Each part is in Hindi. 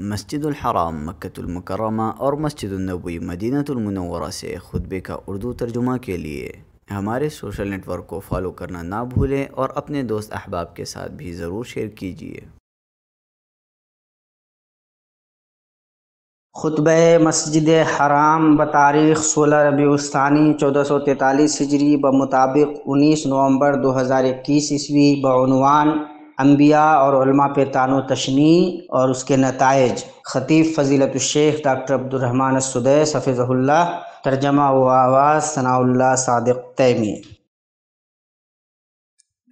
मस्जिद अहराम मक्तुलमकरमा और मस्जिद नबी मदीनतुल से खुतबे का उर्दू तर्जुमा के लिए हमारे सोशल नेटवर्क को फॉलो करना ना भूलें और अपने दोस्त अहबाब के साथ भी ज़रूर शेयर कीजिए खुतब मस्जिद हराम ब तारीख़ सोलह रबीसानी चौदह सौ तैतालीस हिजरी ब मुताबिक उन्नीस नवम्बर दो हज़ार इक्कीस ईस्वी बनवान अम्बिया और पे तान तशनी और उसके नतज ख़तीफ़ फजीलत शेख डॉक्टर अब्दुलरहमान सदैस हफिज़ल्ला तर्जमा व आवाज़ सनाउल्ला सदक तैमी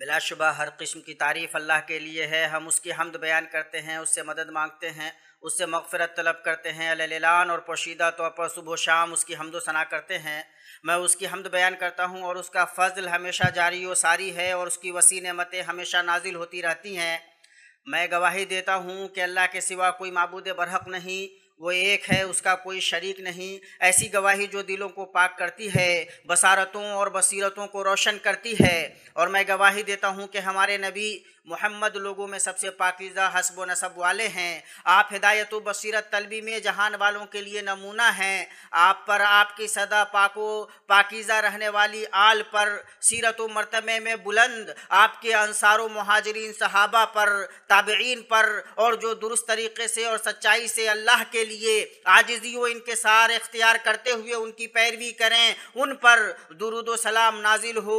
बिलाशुबा हर किस्म की तारीफ़ अल्लाह के लिए है हम उसकी हमद बयान करते हैं उससे मदद मांगते हैं उससे मगफरत तलब करते हैं अलान और पोशीदा तौर तो पर सुबह शाम उसकी हमदो सना करते हैं मैं उसकी हमद बयान करता हूँ और उसका फ़ज़ल हमेशा जारी व सारी है और उसकी वसी नमतें हमेशा नाजिल होती रहती हैं मैं गवाही देता हूँ कि अल्लाह के सिवा कोई मबूद बरहक नहीं वो एक है उसका कोई शरीक नहीं ऐसी गवाही जो दिलों को पाक करती है बसारतों और बसीरतों को रोशन करती है और मैं गवाही देता हूँ कि हमारे नबी मोहम्मद लोगों में सबसे पाकिज़ा हसब नसब वाले हैं आप हिदायत व बसीरत तलबी में जहान वालों के लिए नमूना हैं आप पर आपकी सदा पाको पाकिज़ा रहने वाली आल पर सीरत व मरतबे में बुलंद आपके अनसार महाजरीन सहाबा पर ताबीन पर और जो दुरुस्त तरीके से और सच्चाई से अल्लाह के लिए आजिजी व इनके सार इख्तियार करते हुए उनकी पैरवी करें उन पर दुरुद सलाम नाजिल हो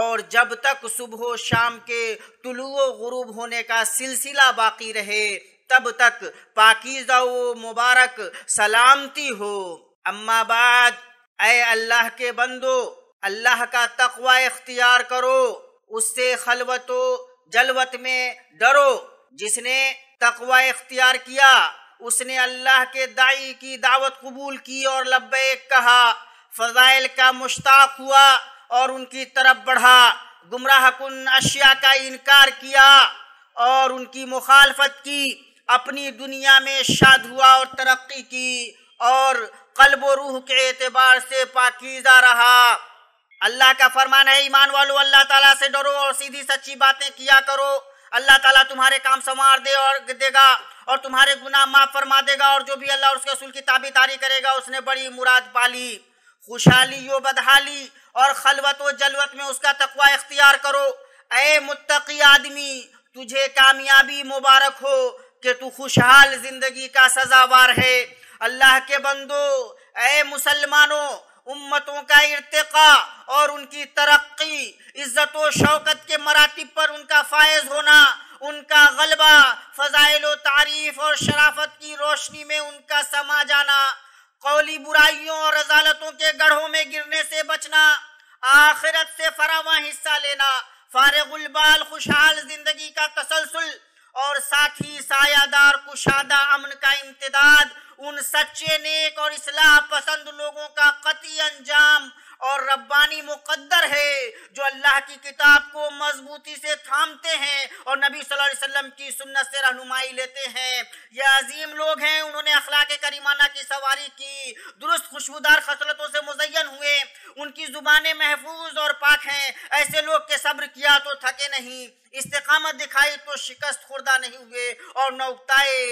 और जब तक सुबह शाम के तुलु गुरूब होने का सिलसिला बाकी रहे तब तक पाकिजा व मुबारक सलामती हो अम्मा बाद अय अल्लाह के बंदो अल्लाह का तकवा इख्तियार करो उससे खलवतो जलवत में डरो जिसने तकवा इख्तियार किया उसने अल्लाह के दाई की दावत कबूल की और लब्बे कहा फजाइल का मुश्ताक हुआ और उनकी तरफ बढ़ा गुमराह कन अशिया का इनकार किया और उनकी मुखालफत की अपनी दुनिया में शाद हुआ और तरक्की की और कल्ब रूह के एतबार से पाकिजा रहा अल्लाह का फरमान है ईमान वालों अल्लाह ताला से डरो और सीधी सच्ची बातें किया करो अल्लाह ताला तुम्हारे काम संवार दे और देगा और तुम्हारे गुनाह माफ फरमा देगा और जो भी अल्लाह और उसके रसूल की ताबीदारी करेगा उसने बड़ी मुराद पाली खुशहाली यो बदहाली और खलवत व जलवत में उसका तकवा इख्तियार करो ए मुत्तकी आदमी तुझे कामयाबी मुबारक हो कि तू खुशहाल जिंदगी का सजावार है अल्लाह के बंदो ए मुसलमानों उम्मतों का इरतका और उनकी तरक्की इज्जत व शौकत के मरातब पर उनका फायज होना उनका गलबा फ़जाइल व तारीफ और शराफत की रोशनी में उनका समा जाना कौली बुराइयों और अदालतों के गढ़ों में गिरने से बचना आखिरत से फरावा हिस्सा लेना फारगुलबाल खुशहाल जिंदगी का तसलसल और साथ ही सायादार कुशादा अमन का इम्तदाद उन सच्चे नेक और इसलाह पसंद लोगों का कति अंजाम और रब्बानी मुकद्दर है जो अल्लाह की किताब को मजबूती से थामते हैं और नबी सल्लल्लाहु अलैहि वसल्लम की सुन्नत से रहनुमाई लेते हैं ये अजीम लोग हैं उन्होंने अखलाक करीमाना की सवारी की दुरुस्त खुशबूदार खसलतों से मुजयन हुए उनकी जुबान महफूज और पाक हैं ऐसे लोग के सब्र किया तो थके नहीं इस्तेकामत दिखाई तो शिकस्त खुर्दा नहीं हुए और नौकताए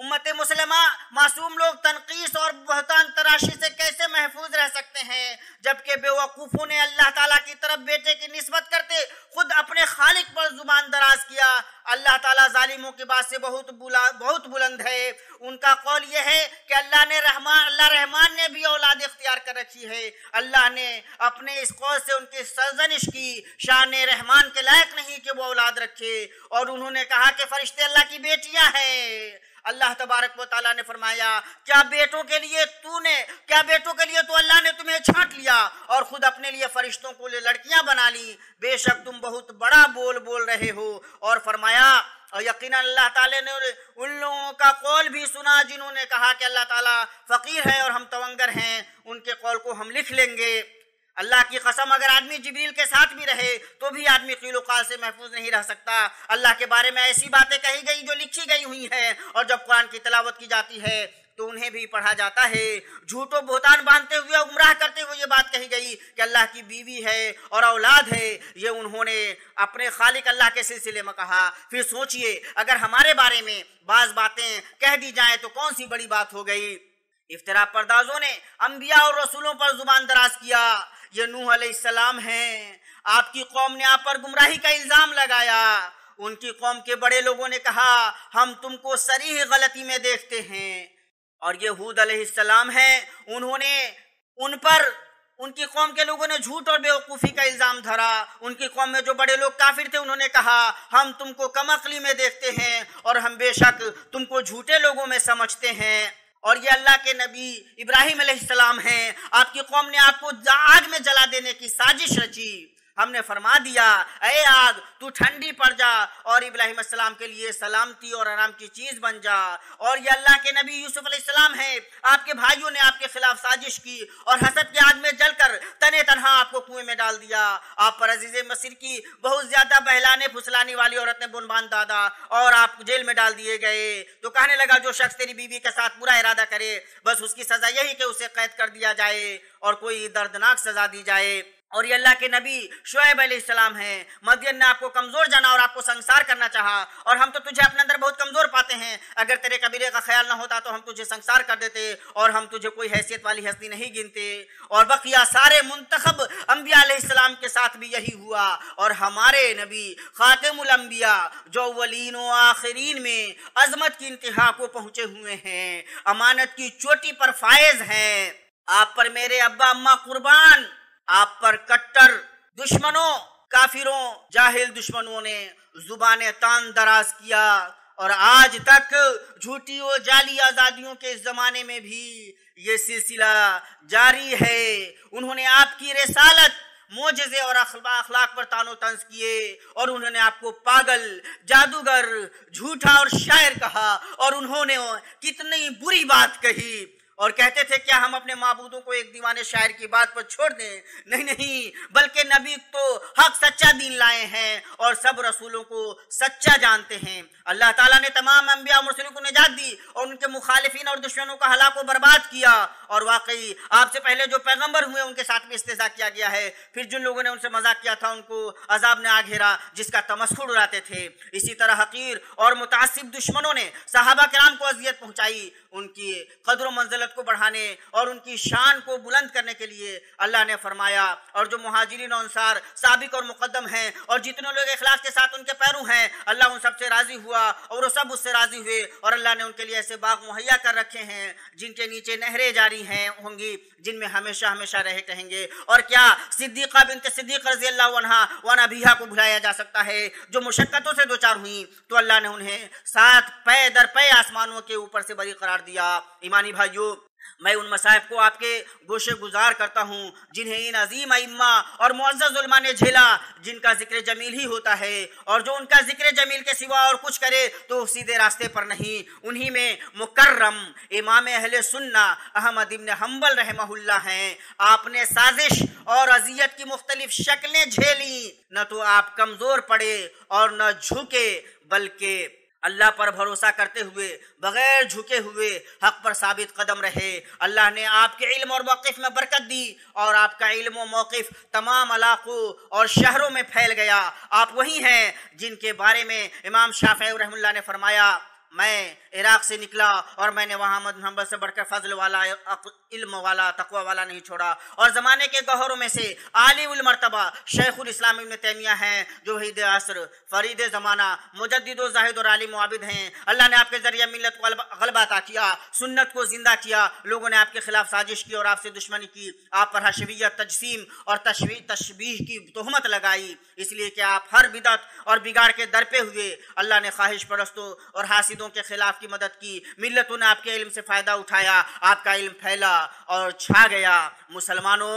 उम्मत मुसलमा मासूम लोग तनकीस और बहतान तराशी से कैसे महफूज रह सकते हैं जबकि बेवकूफ़ों ने अल्लाह ताला की तरफ बेटे की नस्बत करते खुद अपने खालिक पर जुबान दराज किया अल्लाह ताला जालिमों की बात से बहुत बुला बहुत बुलंद है उनका कौल यह है कि अल्लाह ने रहमान अल्लाह रहमान ने भी औलाद इख्तियार कर रखी है अल्लाह ने अपने इस कौल से उनकी सरजनिश की शान रहमान के लायक नहीं कि वो औलाद रखे और उन्होंने कहा कि फरिश्ते अल्लाह की बेटियां हैं अल्लाह तबारक व ने फरमाया क्या बेटों के लिए तूने क्या बेटों के लिए तो अल्लाह ने तुम्हें छांट लिया और खुद अपने लिए फरिश्तों को लिए लड़कियां बना ली बेशक तुम बहुत बड़ा बोल बोल रहे हो और फरमाया और यकीन अल्लाह ताला ने उन लोगों का कौल भी सुना जिन्होंने कहा कि अल्लाह ताला फ़कीर है और हम तवंगर हैं उनके कौल को हम लिख लेंगे अल्लाह की कसम अगर आदमी जबरील के साथ भी रहे तो भी आदमी कीलोकाल से महफूज नहीं रह सकता अल्लाह के बारे में ऐसी बातें कही गई जो लिखी गई हुई हैं और जब कुरान की तलावत की जाती है तो उन्हें भी पढ़ा जाता है झूठो बोहतान बांधते हुए गुमराह करते हुए ये बात कही गई कि अल्लाह की बीवी है और औलाद है ये उन्होंने अपने खालिक अल्लाह के सिलसिले में कहा फिर सोचिए अगर हमारे बारे में बाज बातें कह दी जाए तो कौन सी बड़ी बात हो गई इफ्तरा परदाजों ने अंबिया और रसूलों पर जुबान दराज किया ये नूह अलैहिस्सलाम हैं आपकी कौम ने आप पर गुमराही का इल्ज़ाम लगाया उनकी कौम के बड़े लोगों ने कहा हम तुमको सरीह गलती में देखते हैं और ये हूद अलैहिस्सलाम हैं उन्होंने उन पर उनकी कौम के लोगों ने झूठ और बेवकूफ़ी का इल्ज़ाम धरा उनकी कौम में जो बड़े लोग काफिर थे उन्होंने कहा हम तुमको कमअली में देखते हैं और हम बेशक तुमको झूठे लोगों में समझते हैं और ये अल्लाह के नबी इब्राहिम सलाम हैं आपकी कौम ने आपको आग में जला देने की साजिश रची हमने फरमा दिया अरे आग तू ठंडी पड़ जा और इब्राहिम सलाम के लिए सलामती और आराम की चीज बन जा और ये अल्लाह के नबी यूसुफ सलाम है आपके भाइयों ने आपके खिलाफ साजिश की और हसद के आग में जलकर तने तनहा आपको कुएं में डाल दिया आप पर अजीज मसीर की बहुत ज्यादा बहलाने फुसलाने वाली औरत ने बुनबान दादा और आप जेल में डाल दिए गए तो कहने लगा जो शख्स तेरी बीवी के साथ पूरा इरादा करे बस उसकी सजा यही कि उसे कैद कर दिया जाए और कोई दर्दनाक सजा दी जाए और ये अल्लाह के नबी शुएब सलाम हैं मदियन ने आपको कमज़ोर जाना और आपको संसार करना चाहा और हम तो तुझे अपने अंदर बहुत कमज़ोर पाते हैं अगर तेरे कबीरे का ख्याल ना होता तो हम तुझे संसार कर देते और हम तुझे कोई हैसियत वाली हस्ती नहीं गिनते और बकिया सारे मंतखब अम्बियाम के साथ भी यही हुआ और हमारे नबी ख़ातमबिया जो वलिन व आखिरीन में अजमत की इंतहा को पहुँचे हुए हैं अमानत की चोटी पर फायज हैं आप पर मेरे अब्बा अम्मा कुर्बान आप पर कट्टर दुश्मनों काफिरों जाहिल दुश्मनों ने जुबान तान दराज किया और आज तक झूठी और जाली आजादियों के इस जमाने में भी ये सिलसिला जारी है उन्होंने आपकी रसालत मोजे और अखलाक पर तानो तंज किए और उन्होंने आपको पागल जादूगर झूठा और शायर कहा और उन्होंने कितनी बुरी बात कही और कहते थे क्या हम अपने मबूदों को एक दीवाने शायर की बात पर छोड़ दें नहीं नहीं बल्कि नबी तो हक सच्चा दीन लाए हैं और सब रसूलों को सच्चा जानते हैं अल्लाह ताला ने तमाम अम्बिया मुरसलों को निजात दी और उनके मुखालिफिन और दुश्मनों का हला को बर्बाद किया और वाकई आपसे पहले जो पैगम्बर हुए उनके साथ में इस्तेजा किया गया है फिर जिन लोगों ने उनसे मजाक किया था उनको अजाब ने आ घेरा जिसका तमस्कुर उड़ाते थे इसी तरह हकीर और मुतासिब दुश्मनों ने साहबा कराम को अजियत पहुंचाई उनकी कदर मंजिल इज्जत को बढ़ाने और उनकी शान को बुलंद करने के लिए अल्लाह ने फरमाया और जो महाजरीन अनुसार सबक और मुकदम हैं और जितने लोग अखलास के साथ उनके पैरू हैं अल्लाह उन सबसे राज़ी हुआ और वो सब उससे राज़ी हुए और अल्लाह ने उनके लिए ऐसे बाग मुहैया कर रखे हैं जिनके नीचे नहरें जारी हैं होंगी जिनमें हमेशा हमेशा रहे कहेंगे और क्या सिद्दीक़ा बिन सिद्दीक रजी अल्लाह वन अभिया को भुलाया जा सकता है जो मुशक्क़तों से दो चार हुई तो अल्लाह ने उन्हें सात पै दर पै आसमानों के ऊपर से बरी करार दिया ईमानी भाइयों मैं उन मसाहब को आपके गोशे गुजार करता हूँ जिन्हें इन अजीम इम्मा और मुआजुलमा ने झेला जिनका जिक्र जमील ही होता है और जो उनका जिक्र जमील के सिवा और कुछ करे तो सीधे रास्ते पर नहीं उन्हीं में मुकर्रम इमाम अहल सुन्ना अहमद इबन हम्बल रहमहुल्ला हैं आपने साजिश और अजियत की मुख्तलिफ शक्लें झेली न तो आप कमज़ोर पड़े और न झुके बल्कि अल्लाह पर भरोसा करते हुए बगैर झुके हुए हक पर साबित कदम रहे अल्लाह ने आपके इल्म और मौक़ में बरकत दी और आपका इल्म और मौक़ तमाम इलाक़ों और शहरों में फैल गया आप वही हैं जिनके बारे में इमाम शाफ़ रहमल्ला ने फरमाया मैं इराक से निकला और मैंने वहाँ अहमद से बढ़कर फजल वाला इल्म वाला तकवा वाला नहीं छोड़ा और ज़माने के गहरों में से शेख शेखुल इस्लाम इब्न तैमिया हैं जो हिद असर फरीद ज़माना मुजद जाहिद और आली मुआबिद हैं अल्लाह ने आपके ज़रिए मिलत को गलबा अता किया सुन्नत को ज़िंदा किया लोगों ने आपके खिलाफ साजिश की और आपसे दुश्मनी की आप पर हशवियत तजसीम और तशबीह की तहमत लगाई इसलिए कि आप हर बिदत और बिगाड़ के दर पे हुए अल्लाह ने ख्वाहिश परस्तों और हासिल मुजहिदों के खिलाफ की मदद की मिलतों ने आपके इल्म से फ़ायदा उठाया आपका इल्म फैला और छा गया मुसलमानों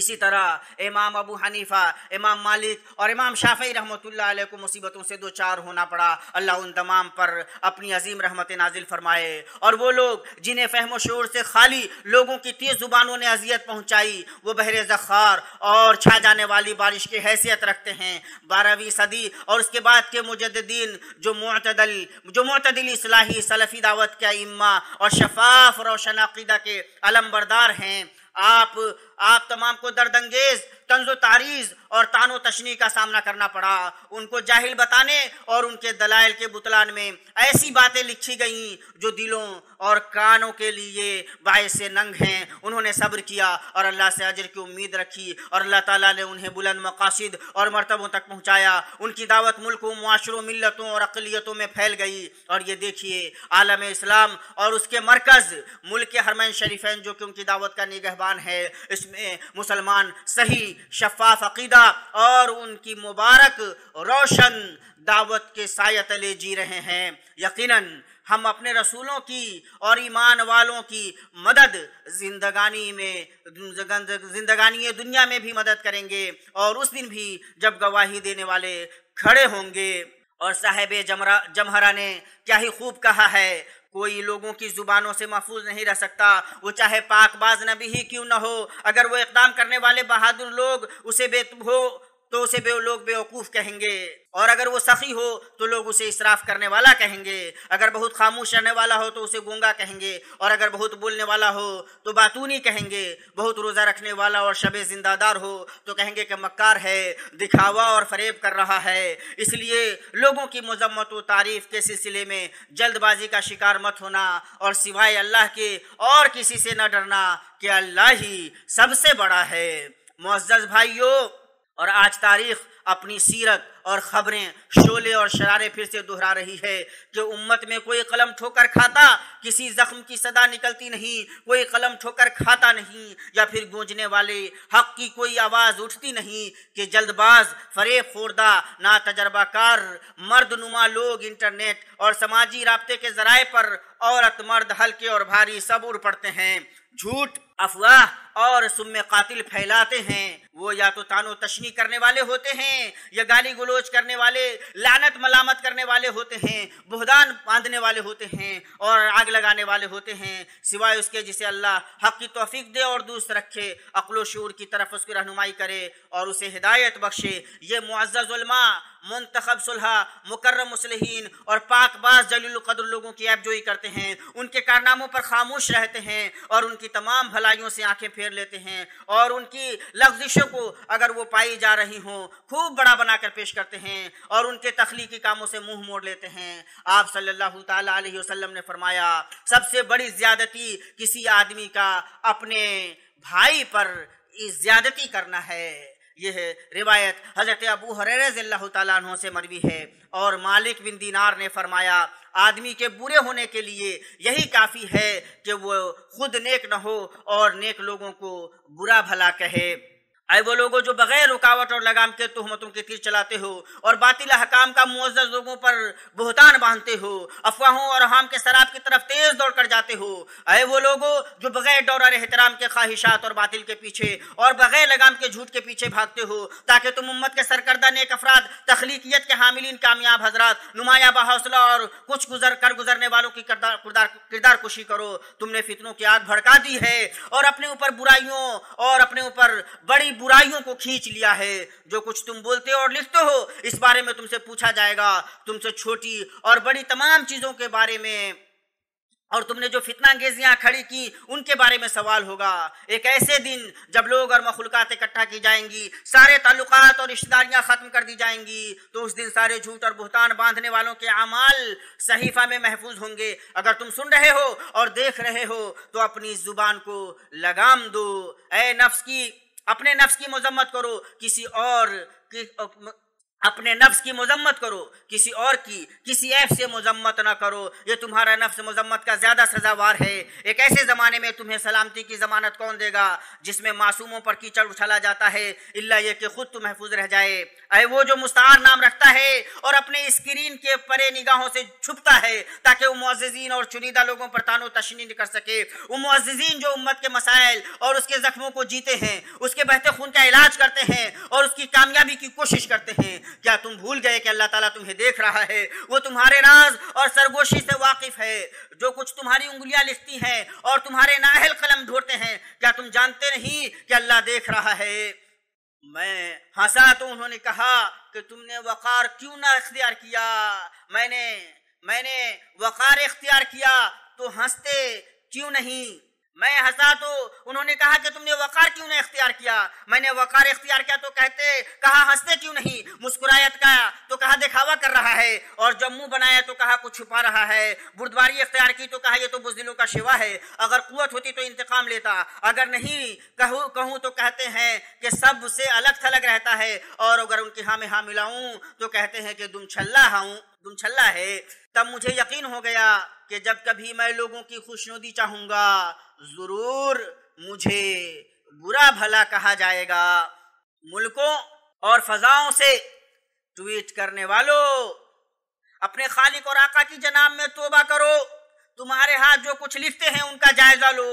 इसी तरह इमाम अबू हनीफा इमाम मालिक और इमाम शाफी रहमतुल्लाह को मुसीबतों से दो चार होना पड़ा अल्लाह उन तमाम पर अपनी अजीम रहमत नाजिल फरमाए और वो लोग जिन्हें फहम शोर से खाली लोगों की तेज़ ज़ुबानों ने अजियत पहुँचाई वो बहर ज़खार और छा जाने वाली बारिश की हैसियत रखते हैं बारहवीं सदी और उसके बाद के मुजद्दीन जो मतदल जो मतदल असलाही सलफ़ी दावत के इम्मा और शफाफ रोशन अकीदा के अलमबरदार हैं आप आप तमाम को दर्द अंगेज तंजो तारीज और तानो तशनी का सामना करना पड़ा उनको जाहिल बताने और उनके दलाइल के बुतलान में ऐसी बातें लिखी गईं जो दिलों और कानों के लिए बायस नंग हैं उन्होंने सब्र किया और अल्लाह से अजर की उम्मीद रखी और अल्लाह ताला ने उन्हें बुलंद मकासद और मरतबों तक पहुँचाया उनकी दावत मुल्कों माशरों मिलतों और अकलीतों में फैल गई और ये देखिए आलम इस्लाम और उसके मरकज़ मुल्क के हरमैन शरीफैन जो कि उनकी दावत का निगहबान है इस जिसमें मुसलमान सही शफाफ अकीदा और उनकी मुबारक रोशन दावत के साय तले जी रहे हैं यकीनन हम अपने रसूलों की और ईमान वालों की मदद जिंदगानी में जिंदगानी दुनिया में भी मदद करेंगे और उस दिन भी जब गवाही देने वाले खड़े होंगे और साहेब जमरा जमहरा ने क्या ही खूब कहा है कोई लोगों की ज़ुबानों से महफूज नहीं रह सकता वो चाहे पाकबाज नबी ही क्यों ना हो अगर वो इकदाम करने वाले बहादुर लोग उसे बेतुब हो तो उसे बे लोग बेवकूफ़ कहेंगे और अगर वो सखी हो तो लोग उसे इसराफ करने वाला कहेंगे अगर बहुत खामोश रहने वाला हो तो उसे गूंगा कहेंगे और अगर बहुत बोलने वाला हो तो बातूनी कहेंगे बहुत रोज़ा रखने वाला और शब जिंदादार हो तो कहेंगे कि मक्कार है दिखावा और फरेब कर रहा है इसलिए लोगों की मजम्मत व तारीफ़ के सिलसिले में जल्दबाजी का शिकार मत होना और सिवाय अल्लाह के और किसी से न डरना कि अल्लाह ही सबसे बड़ा है मोज़ भाइयों और आज तारीख अपनी सीरत और खबरें शोले और शरारे फिर से दोहरा रही है कि उम्मत में कोई कलम ठोकर खाता किसी जख्म की सदा निकलती नहीं कोई कलम ठोकर खाता नहीं या फिर गूंजने वाले हक की कोई आवाज़ उठती नहीं कि जल्दबाज फरेब खोरदा ना तजर्बाकार मर्द नुमा लोग इंटरनेट और समाजी रबते के जराए पर औरत मर्द हल्के और भारी सब उड़ पड़ते हैं झूठ अफवाह और सुम कातिल फैलाते हैं वो या तो तानो तशनी करने वाले होते हैं या गाली गलोच करने वाले लानत मलामत करने वाले होते हैं बुहदान बांधने वाले होते हैं और आग लगाने वाले होते हैं सिवाय उसके जिसे अल्लाह हक की तोफीक दे और दुरुस्त रखे अकलो शूर की तरफ उसकी रहनुमाई करे और उसे हिदायत बख्शे ये मुआज़ा मुंतब सुलह मुकर्रम मुसलहन और पाकबाज जलीलकद्र लोगों की ऐपजोई करते हैं उनके कारनामों पर खामोश रहते हैं और उनकी तमाम भलाइयों से आंखें फेर फेर लेते हैं और उनकी लफ्जिशों को अगर वो पाई जा रही हो खूब बड़ा बनाकर पेश करते हैं और उनके तख्लीकी कामों से मुंह मोड़ लेते हैं आप सल्लल्लाहु अलैहि वसल्लम ने फरमाया सबसे बड़ी ज्यादती किसी आदमी का अपने भाई पर ज्यादती करना है यह रिवायत हज़रत अबू हरर तु से मरवी है और मालिक बिन दीनार ने फरमाया आदमी के बुरे होने के लिए यही काफ़ी है कि वो खुद नेक न हो और नेक लोगों को बुरा भला कहे आए वो लोगों जो बगैर रुकावट और लगाम के तहमतों के तीर चलाते हो और बातिल हकाम का मुआज लोगों पर बोहतान बांधते हो अफवाहों और हराम के शराब की तरफ तेज दौड़ कर जाते हो आए वो लोगों जो बगैर डोर और एहतराम के ख्वाहिशात और बातिल के पीछे और बगैर लगाम के झूठ के पीछे भागते हो ताकि तुम उम्मत के सरकर्दा नेक अफराद तख्लीकियत के हामिलीन कामयाब हजरात नुमाया बहौसला और कुछ गुजर कर गुजरने वालों की किरदार कुशी करो तुमने फितनों की आग भड़का दी है और अपने ऊपर बुराइयों और अपने ऊपर बड़ी अपनी बुराइयों को खींच लिया है जो कुछ तुम बोलते और लिखते हो इस बारे में तुमसे पूछा जाएगा तुमसे छोटी और बड़ी तमाम चीज़ों के बारे में और तुमने जो फितना अंगेजियाँ खड़ी की उनके बारे में सवाल होगा एक ऐसे दिन जब लोग और मखलूकत इकट्ठा की जाएंगी सारे ताल्लुकात और रिश्तेदारियां ख़त्म कर दी जाएंगी तो उस दिन सारे झूठ और बुहतान बांधने वालों के अमाल सहीफा में महफूज होंगे अगर तुम सुन रहे हो और देख रहे हो तो अपनी ज़ुबान को लगाम दो ए नफ्स की अपने नफ्स की मजम्मत करो किसी और कि, अपने नफ्स की मजम्मत करो किसी और की किसी ऐप से मजम्मत ना करो ये तुम्हारा नफ्स मजम्मत का ज़्यादा सजावार है एक ऐसे ज़माने में तुम्हें सलामती की ज़मानत कौन देगा जिसमें मासूमों पर कीचड़ उछाला जाता है इल्ला ये कि खुद तो महफूज रह जाए अरे वो जो मुस्तार नाम रखता है और अपने स्क्रीन के परे निगाहों से छुपता है ताकि वो मुआजीन और चुनिंदा लोगों पर तानो तशनी कर सके वो मुआजीन जो उम्मत के मसाइल और उसके ज़ख्मों को जीते हैं उसके बहते खून का इलाज करते हैं और उसकी कामयाबी की कोशिश करते हैं क्या तुम भूल गए कि अल्लाह ताला तुम्हें देख रहा है वो तुम्हारे राज और सरगोशी से वाकिफ है जो कुछ तुम्हारी उंगलियां लिखती हैं और तुम्हारे नाहल कलम ढोते हैं क्या तुम जानते नहीं कि अल्लाह देख रहा है मैं हंसा हाँ तो उन्होंने कहा कि तुमने वकार क्यों ना इख्तियार किया मैंने मैंने वकार इख्तियार किया तो हंसते क्यों नहीं मैं हंसा तो उन्होंने कहा कि तुमने वकार क्यों नहीं इख्तियार किया मैंने वकार इख्तियार किया तो कहते कहा हंसते क्यों नहीं मुस्कुराया का तो कहा दिखावा कर रहा है और जब मुंह बनाया तो कहा कुछ छुपा रहा है बुर्दबारी इख्तियार की तो कहा यह तो बुजदिलों का शिवा है अगर कुत होती तो इंतकाम लेता अगर नहीं कहूँ कहूँ तो कहते हैं कि सब से अलग थलग रहता है और अगर उनके हाँ में हाँ मिलाऊं तो कहते हैं कि तुम छल्ला हाऊं तुम छल्ला है तब मुझे यकीन हो गया कि जब कभी मैं लोगों की खुशनुदी चाहूंगा जरूर मुझे बुरा भला कहा जाएगा मुल्कों और फजाओं से ट्वीट करने वालों अपने खालिक और आका की जनाब में तोबा करो तुम्हारे हाथ जो कुछ लिखते हैं उनका जायजा लो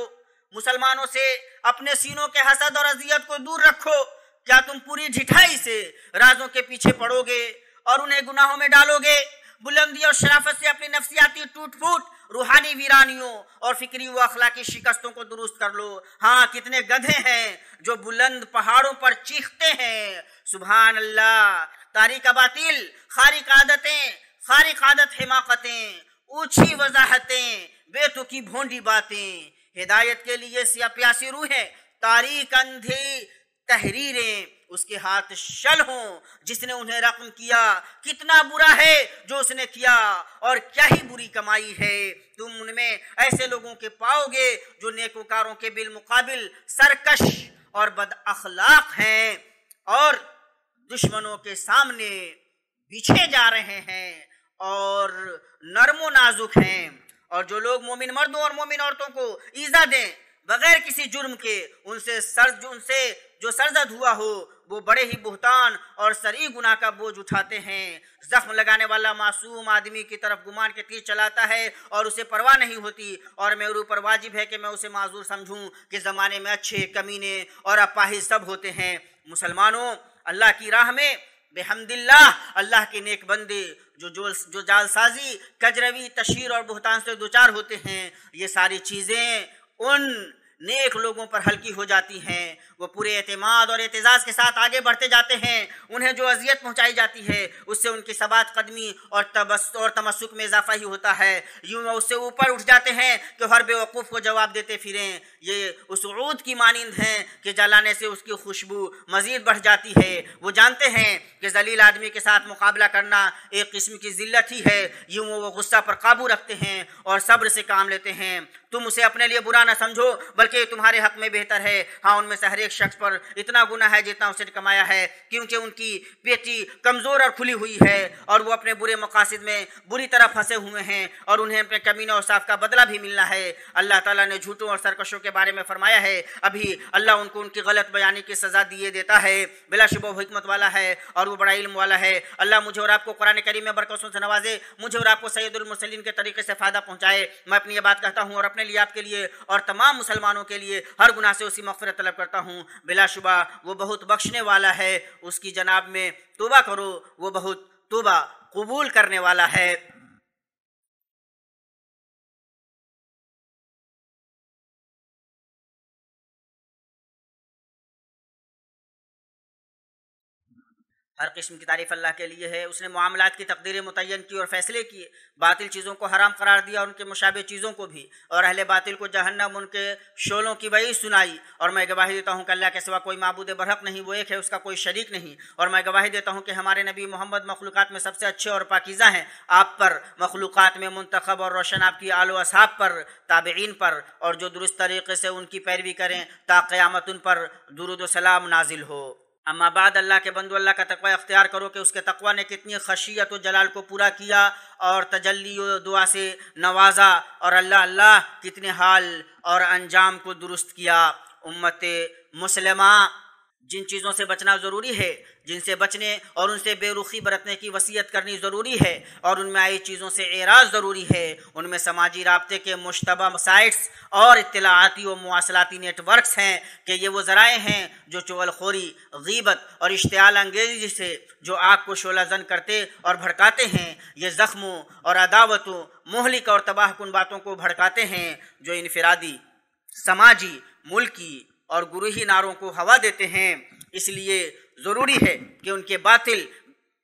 मुसलमानों से अपने सीनों के हसद और अजियत को दूर रखो क्या तुम पूरी झिठाई से राजों के पीछे पड़ोगे और उन्हें गुनाहों में डालोगे बुलंदी और शराफत से अपनी नफसियाती टूट फूट रूहानी वीरानियों और फिक्री व अखलाकी शिकस्तों को दुरुस्त कर लो हाँ कितने गधे हैं जो बुलंद पहाड़ों पर चीखते हैं सुबह अल्लाह तारीख बातिल खारिक आदतें खारिक आदत हिमाकतें ऊंची वजाहतें बेतुकी भोंडी बातें हिदायत के लिए सिया प्यासी रूह है तारीख अंधी तहरीरें उसके हाथ शल हो जिसने उन्हें रकम किया कितना बुरा है जो उसने किया और क्या ही बुरी कमाई है तुम उनमें ऐसे लोगों के पाओगे जो नेकोकारों के बिलमुकाबिल सरकश और बद अखलाक हैं और दुश्मनों के सामने बिछे जा रहे हैं और नरमो नाजुक हैं और जो लोग मोमिन मर्दों और मोमिन औरतों को ईजा दें बगैर किसी जुर्म के उनसे सर उनसे जो सरजद हुआ हो वो बड़े ही बुहतान और सरी गुना का बोझ उठाते हैं जख्म लगाने वाला मासूम आदमी की तरफ गुमान के तीर चलाता है और उसे परवाह नहीं होती और मेरे ऊपर वाजिब है कि मैं उसे माजूर समझूं कि ज़माने में अच्छे कमीने और अपाही सब होते हैं मुसलमानों अल्लाह की राह में बेहमदिल्ला अल्लाह के नेक बंदे जो जो जो जालसाजी कजरवी तशहर और बहतान से दो चार होते हैं ये सारी चीज़ें उन नेक लोगों पर हल्की हो जाती हैं वो पूरे अतमाद और एतजाज़ के साथ आगे बढ़ते जाते हैं उन्हें जो अजियत पहुँचाई जाती है उससे उनकी सबात कदमी और तबस और तमस्क में इजाफा ही होता है यूँ वह उससे ऊपर उठ जाते हैं कि हर बेवकूफ़ को जवाब देते फिरें ये उस ऊद की मानंद हैं कि जलाने से उसकी खुशबू मज़ीद बढ़ जाती है वो जानते हैं कि जलील आदमी के साथ मुकाबला करना एक किस्म की ज़िल्लत ही है यूँ वो गुस्सा पर काबू रखते हैं और सब्र से काम लेते हैं तुम उसे अपने लिए बुरा ना समझो बल्कि बल्कि तुम्हारे हक में बेहतर है हाँ उनमें से हर एक शख्स पर इतना गुना है जितना उसने कमाया है क्योंकि उनकी बेटी कमज़ोर और खुली हुई है और वो अपने बुरे मकासद में बुरी तरह फंसे हुए हैं और उन्हें अपने कमीनों और साफ का बदला भी मिलना है अल्लाह तला ने झूठों और सरकशों के बारे में फरमाया है अभी अल्लाह उनको उनकी गलत बयानी की सज़ा दिए देता है बिला शुबो हमत वाला है और वो बड़ा इल्म वाला है अल्लाह मुझे और आपको कुरान करीम में बरकसों से नवाजे मुझे और आपको सैदुलमसलिन के तरीके से फ़ायदा पहुँचाए मैं अपनी ये बात कहता हूँ और अपने लिए आपके लिए और तमाम मुसलमानों गुनाहों के लिए हर गुनाह से उसी मफ़रत तलब करता हूँ बिलाशुबा वो बहुत बख्शने वाला है उसकी जनाब में तोबा करो वो बहुत तोबा कबूल करने वाला है हर किस्म की तारीफ अल्लाह के लिए है उसने मामला की तकदीरें मुतन की और फैसले किए बातिल चीज़ों को हराम करार दिया उनके मुशाबे चीज़ों को भी और अहले बातिल को जहन्नम उनके शोलों की वही सुनाई और मैं गवाही देता हूँ कि अल्लाह के सिवा कोई मबूद बरहक नहीं वो एक है उसका कोई शरीक नहीं और मैं गवाही देता हूँ कि हमारे नबी मोहम्मद मखलूक में सबसे अच्छे और पाकिज़ा हैं आप पर मखलूक में मंतखब और रोशन आपकी आलो असहाब पर ताबेन पर और जो दुरुस्त तरीके से उनकी पैरवी करें ताक़यामत उन पर दुरुद सलाम नाजिल हो अम्मा बाद अल्लाह के बंदो अल्लाह का तकवा अख्तियार करो कि उसके तकवा ने कितनी खशियत जलाल को पूरा किया और तजल्ली दुआ से नवाजा और अल्लाह अल्लाह कितने हाल और अंजाम को दुरुस्त किया उम्मत मुसलमा जिन चीज़ों से बचना ज़रूरी है जिनसे बचने और उनसे बेरुखी बरतने की वसीयत करनी ज़रूरी है और उनमें आई चीज़ों से एराज ज़रूरी है उनमें समाजी रबते के मुशतबा साइट्स और इतलाती व मवासलाती नेटवर्कस हैं कि ये वो ज़राए हैं जो चुगलखोरी गीबत और इश्तियाल अंगेजी से जो आग को शोला जन करते और भड़काते हैं ये ज़ख्मों और अदावतों मोहलिक और तबाह कन बातों को भड़काते हैं जो इनफरादी समाजी मुल्की और गुरु ही नारों को हवा देते हैं इसलिए ज़रूरी है कि उनके बातिल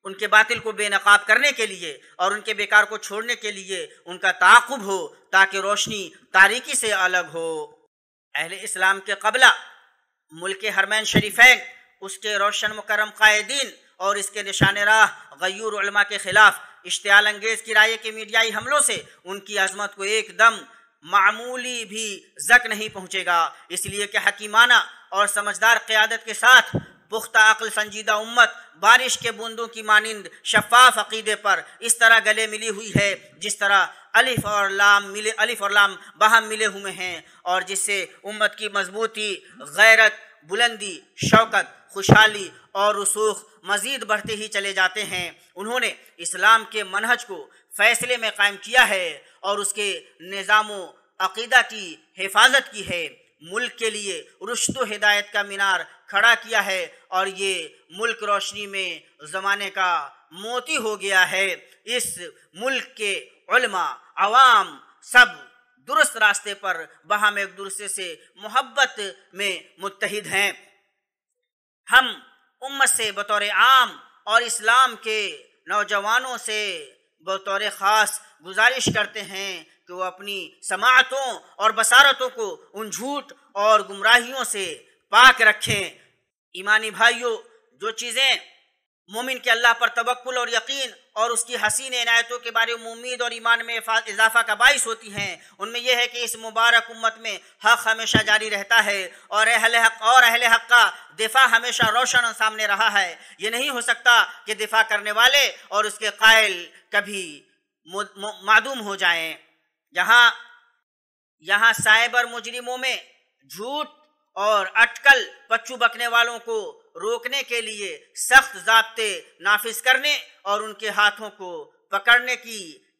उनके बातिल को बेनकाब करने के लिए और उनके बेकार को छोड़ने के लिए उनका ताकुब हो ताकि रोशनी तारीकी से अलग हो अहल इस्लाम के कबला मुल्क हरमैन शरीफैन उसके रोशन मुकरम कायदीन और इसके निशान राह गयूर के खिलाफ इश्तियाल अंगेज किराए के मीडियाई हमलों से उनकी अजमत को एकदम मामूली भी जक नहीं पहुंचेगा इसलिए कि हकीमाना और समझदार क़्यादत के साथ पुख्ता अक्ल संजीदा उम्मत बारिश के बूंदों की मानंद शफाफ अकीदे पर इस तरह गले मिली हुई है जिस तरह अलिफ और लाम मिले अलिफ और लाम बहम मिले हुए हैं और जिससे उम्मत की मजबूती गैरत बुलंदी शौकत खुशहाली और रसूख मज़ीद बढ़ते ही चले जाते हैं उन्होंने इस्लाम के मनहज को फ़ैसले में कायम किया है और उसके निज़ामों अकीदा की हिफाजत की है मुल्क के लिए रुश्त हिदायत का मीनार खड़ा किया है और ये मुल्क रोशनी में ज़माने का मोती हो गया है इस मुल्क के उल्मा आवाम सब दुरुस्त रास्ते पर वहाँ में एक दूसरे से मोहब्बत में मुतहद हैं हम उम्मत से बतौर आम और इस्लाम के नौजवानों से बतौर ख़ास गुजारिश करते हैं कि तो वो अपनी समातों और बसारतों को उन झूठ और गुमराहियों से पाक रखें ईमानी भाइयों जो चीज़ें मोमिन के अल्लाह पर तबक्ल और यकीन और उसकी हसीन इनायतों के बारे में उम्मीद और ईमान में इजाफा का बायस होती हैं उनमें यह है कि इस मुबारक उम्मत में हक हमेशा जारी रहता है और अहल हक और अहल हक का दिफा हमेशा रोशन सामने रहा है ये नहीं हो सकता कि दिफा करने वाले और उसके कायल कभी मादूम हो जाएं जहां यहां साइबर मुजरिमों में झूठ और अटकल बच्चू बकने वालों को रोकने के लिए सख्त जबते नाफिज करने और उनके हाथों को पकड़ने की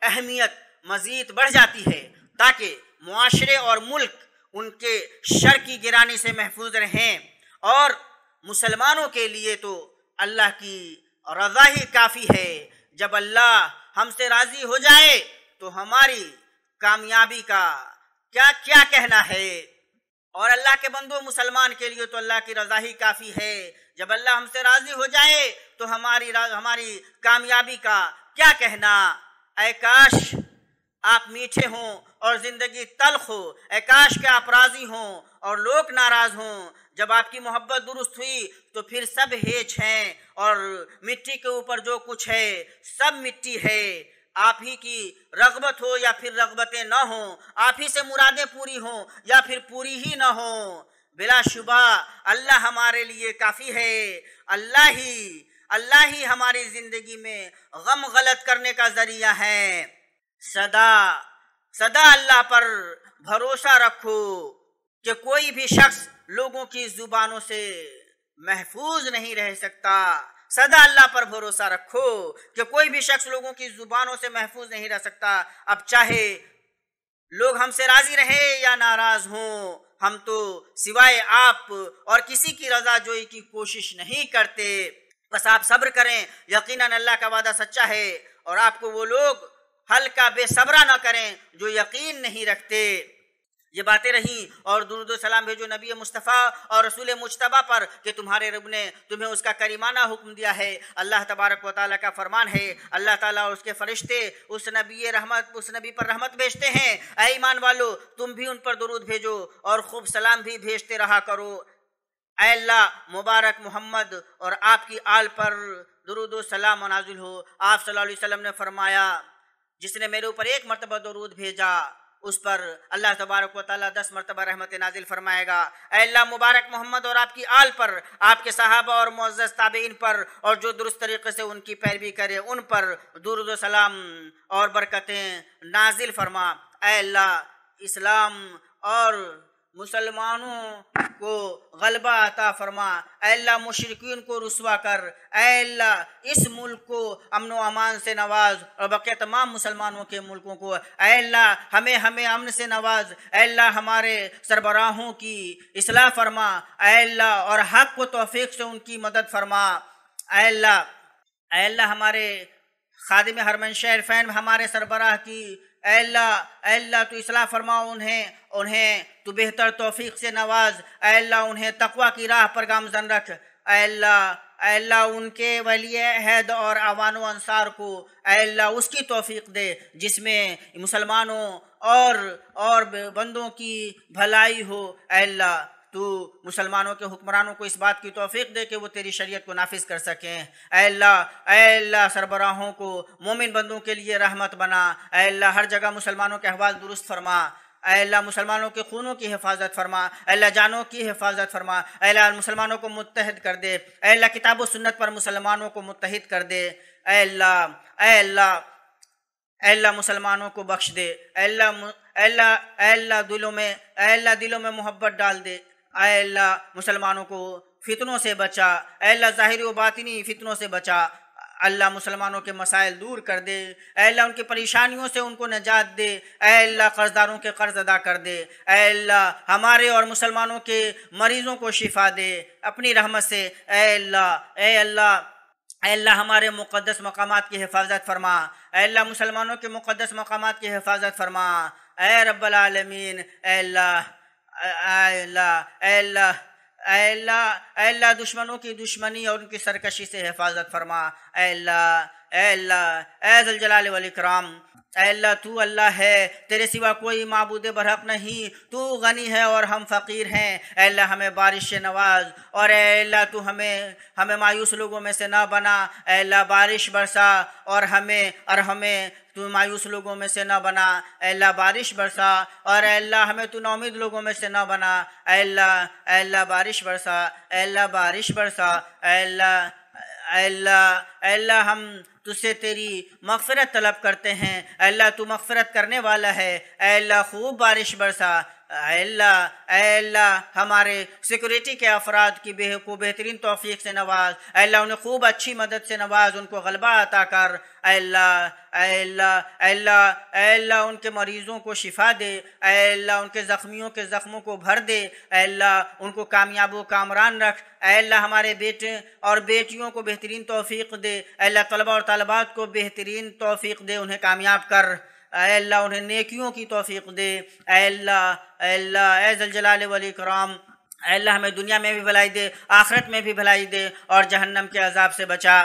अहमियत मजीद बढ़ जाती है ताकि माशरे और मुल्क उनके शर की गिरानी से महफूज रहें और मुसलमानों के लिए तो अल्लाह की रजा ही काफ़ी है जब अल्लाह हमसे राज़ी हो जाए तो हमारी कामयाबी का क्या क्या कहना है और अल्लाह के बंदो मुसलमान के लिए तो अल्लाह की रजा ही काफी है जब अल्लाह हमसे राजी हो जाए तो हमारी हमारी कामयाबी का क्या कहना आकाश आप मीठे हों और जिंदगी तलख हो आकाश के आप राजी हों और लोग नाराज हों जब आपकी मोहब्बत दुरुस्त हुई तो फिर सब हेच हैं और मिट्टी के ऊपर जो कुछ है सब मिट्टी है आप ही की रगबत हो या फिर रगबतें ना हो आप ही से मुरादें पूरी हों या फिर पूरी ही ना हो बिलाशुबा अल्लाह हमारे लिए काफ़ी है अल्लाह ही अल्लाह ही हमारी ज़िंदगी में गम गलत करने का ज़रिया है सदा सदा अल्लाह पर भरोसा रखो कि कोई भी शख्स लोगों की ज़ुबानों से महफूज नहीं रह सकता सदा अल्लाह पर भरोसा रखो जो कोई भी शख्स लोगों की जुबानों से महफूज नहीं रह सकता अब चाहे लोग हमसे राजी रहे या नाराज हों हम तो सिवाय आप और किसी की रजा जोई की कोशिश नहीं करते बस आप सब्र करें यकीनन अल्लाह का वादा सच्चा है और आपको वो लोग हल्का बेसब्रा ना करें जो यकीन नहीं रखते ये बातें रहीं और दुरुद सलाम भेजो नबी मुस्तफ़ा और रसूल मुशतबा पर कि तुम्हारे रब ने तुम्हें उसका करीमाना हुक्म दिया है अल्लाह तबारक व ताली का फरमान है अल्लाह ताला और उसके फरिश्ते उस नबी रहमत उस नबी पर रहमत भेजते हैं अ ईमान वालो तुम भी उन पर दुरुद भेजो और खूब सलाम भी भेजते रहा करो अल्लाह मुबारक मोहम्मद और आपकी आल पर दुरुद सलाम नाजुल हो आप सल्लल्लाहु अलैहि वसल्लम ने फरमाया जिसने मेरे ऊपर एक मरतबा दरूद भेजा उस पर अल्लाह तबारक व ताली दस मरतबा रहमत नाजिल फरमाएगा अल्लाह मुबारक मोहम्मद और आपकी आल पर आपके सहाबा और मुज़ ताबेन पर और जो दुरुस्त तरीके से उनकी पैरवी करे उन पर सलाम और बरकतें नाजिल फरमा अल्लाह इस्लाम और मुसलमानों को गलबा अता फरमा अल्लाह मुशरकिन को रसवा कर अल्लाह इस मुल्क को अमन व अमान से नवाज और बाकी तमाम मुसलमानों के मुल्कों को अल्लाह हमें हमें अमन से नवाज अल्लाह हमारे सरबराहों की इसलाह फरमा अल्लाह और हक को तोफ़ीक से उनकी मदद फरमा अल्लाह अल्लाह हमारे खादिम हरमन शहर फैन हमारे सरबराह की अल्लाह अल्लाह तो इसलाह फरमा उन्हें उन्हें तो बेहतर तोफ़ी से नवाज अल्लाह उन्हें तकवा की राह पर गामजन रख अल्लाह अल्लाह उनके वली हैद और अवान अनसार को अल्लाह उसकी तोफ़ी दे जिसमें मुसलमानों और और बंदों की भलाई हो अल्लाह तो मुसलमानों के हुक्मरानों को इस बात की तोफ़ी दे कि वो तेरी शरीयत को नाफिज कर सकें अल्लाह अल्लाह सरबराहों को मोमिन बंदों के लिए रहमत बना अल्लाह हर जगह मुसलमानों के अहवाल दुरुस्त फरमा अल्लाह मुसलमानों के खूनों की हिफाजत फरमा अल्लाह जानों की हिफाजत फरमा अल्लाह मुसलमानों को मुतहद कर दे अल्लाह किताब सुन्नत पर मुसलमानों को मुतहद कर दे अल्लाह अल्लाह अल्लाह मुसलमानों को बख्श दे अल्लाह अल्लाह अल्लाह दिलों में अल्लाह दिलों में मोहब्बत डाल दे अल्लाह मुसलमानों को फितनों से बचा अल्लाह ज़ाहिर व बातनी फितनों से बचा अल्लाह मुसलमानों के मसाइल दूर कर दे अल्लाह उनकी परेशानियों से उनको निजात दे अल्लाह कर्जदारों के कर्ज अदा कर दे अल्लाह हमारे और मुसलमानों के मरीजों को शिफा दे अपनी रहमत से अल्लाह अल्लाह अल्लाह हमारे मुक़दस मकाम की हिफाजत फरमा अल्लाह मुसलमानों के मुक़दस मकाम की हिफाजत फरमा ए रब्बल आलमीन अल्लाह अल्लाह दुश्मनों की दुश्मनी और उनकी सरकशी से हिफाजत फरमा अल्लाह अल्लाह ऐजल जलाल वाल इकराम अल्लाह तू अल्लाह है तेरे सिवा कोई मबूद बरहक नहीं तू गनी है और हम फ़कीर हैं अल्लाह हमें बारिश से नवाज और अल्लाह तू हमें हमें मायूस लोगों में से ना बना अल्लाह बारिश बरसा और हमें और हमें तू मायूस लोगों में से ना बना अल्लाह बारिश बरसा और अल्लाह हमें तू नौमीद लोगों में से ना बना अल्लाह अल्लाह बारिश बरसा अल्लाह बारिश बरसा अल्लाह अल्लाह अल्लाह हम तुझसे तेरी मगफरत तलब करते हैं अल्लाह तू मगफरत करने वाला है अल्लाह खूब बारिश बरसा अल्लाह अल्लाह हमारे सिक्योरिटी के अफराद की बेह को बेहतरीन तोफ़ी से नवाज अल्लाह उन्हें खूब अच्छी मदद से नवाज उनको गलबा अता कर अल्लाह अल्लाह अल्लाह अल्लाह उनके मरीज़ों को शिफा दे अल्लाह उनके ज़ख्मियों के ज़ख्मों को भर दे अल्लाह उनको कामयाब व कामरान रख अल्लाह हमारे बेटे और बेटियों को बेहतरीन तोफ़ी दे अल्लाह तलबा और तलबात को बेहतरीन तोफ़ी दे उन्हें कामयाब कर अल्लाह उन्हें नेकियों की तोफ़ी दे अल्लाह अल्लाह जलाल वली कराम अल्लाह हमें दुनिया में भी भलाई दे आखरत में भी भलाई दे और जहन्नम के अजाब से बचा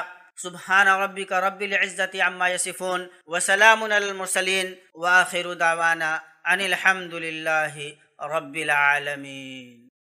सुबहान रबी का रबाज़त अम्मा यसिफ़ून वसलामसलिन वाखिर दावाना अनिलहमदिल्ला रबालमीन